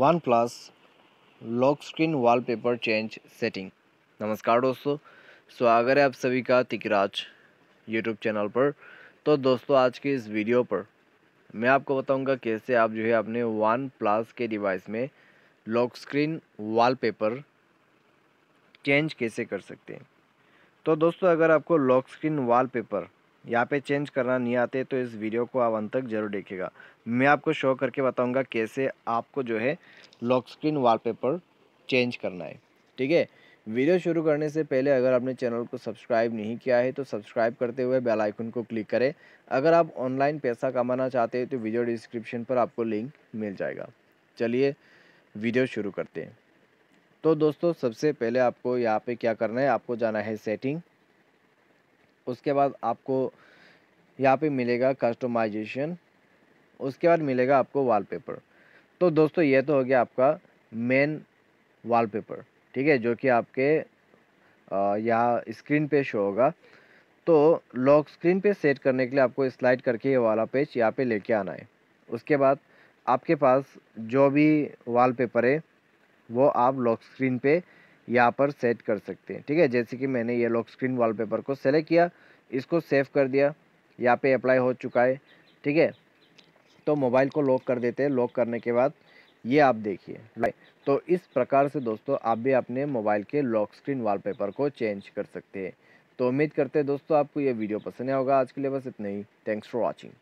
one OnePlus lock screen wallpaper change setting नमस्कार दोस्तों स्वागत है आप सभी का तिकराज यूट्यूब चैनल पर तो दोस्तों आज के इस वीडियो पर मैं आपको बताऊंगा कैसे आप जो है अपने वन प्लस के डिवाइस में लॉक स्क्रीन वॉलपेपर चेंज कैसे कर सकते हैं तो दोस्तों अगर आपको लॉक स्क्रीन वॉलपेपर यहाँ पे चेंज करना नहीं आते तो इस वीडियो को आप अंत तक जरूर देखिएगा मैं आपको शो करके बताऊँगा कैसे आपको जो है लॉक स्क्रीन वॉलपेपर चेंज करना है ठीक है वीडियो शुरू करने से पहले अगर आपने चैनल को सब्सक्राइब नहीं किया है तो सब्सक्राइब करते हुए बेल आइकन को क्लिक करें अगर आप ऑनलाइन पैसा कमाना चाहते हैं तो वीडियो डिस्क्रिप्शन पर आपको लिंक मिल जाएगा चलिए वीडियो शुरू करते हैं तो दोस्तों सबसे पहले आपको यहाँ पे क्या करना है आपको जाना है सेटिंग उसके बाद आपको यहाँ पे मिलेगा कस्टमाइजेशन उसके बाद मिलेगा आपको वॉलपेपर तो दोस्तों ये तो हो गया आपका मेन वॉलपेपर ठीक है जो कि आपके यहाँ स्क्रीन पे शो होगा तो लॉक स्क्रीन पे सेट करने के लिए आपको स्लाइड करके ये वाला पेज यहाँ पे लेके आना है उसके बाद आपके पास जो भी वॉलपेपर है वो आप लॉक स्क्रीन पे यहाँ पर सेट कर सकते हैं ठीक है जैसे कि मैंने ये लॉक स्क्रीन वॉलपेपर को सेलेक्ट किया इसको सेव कर दिया यहाँ पे अप्लाई हो चुका है ठीक है तो मोबाइल को लॉक कर देते हैं लॉक करने के बाद ये आप देखिए तो इस प्रकार से दोस्तों आप भी अपने मोबाइल के लॉक स्क्रीन वाल को चेंज कर सकते हैं तो उम्मीद करते हैं दोस्तों आपको ये वीडियो पसंद आया होगा आज के लिए बस इतना ही थैंक्स फॉर वॉचिंग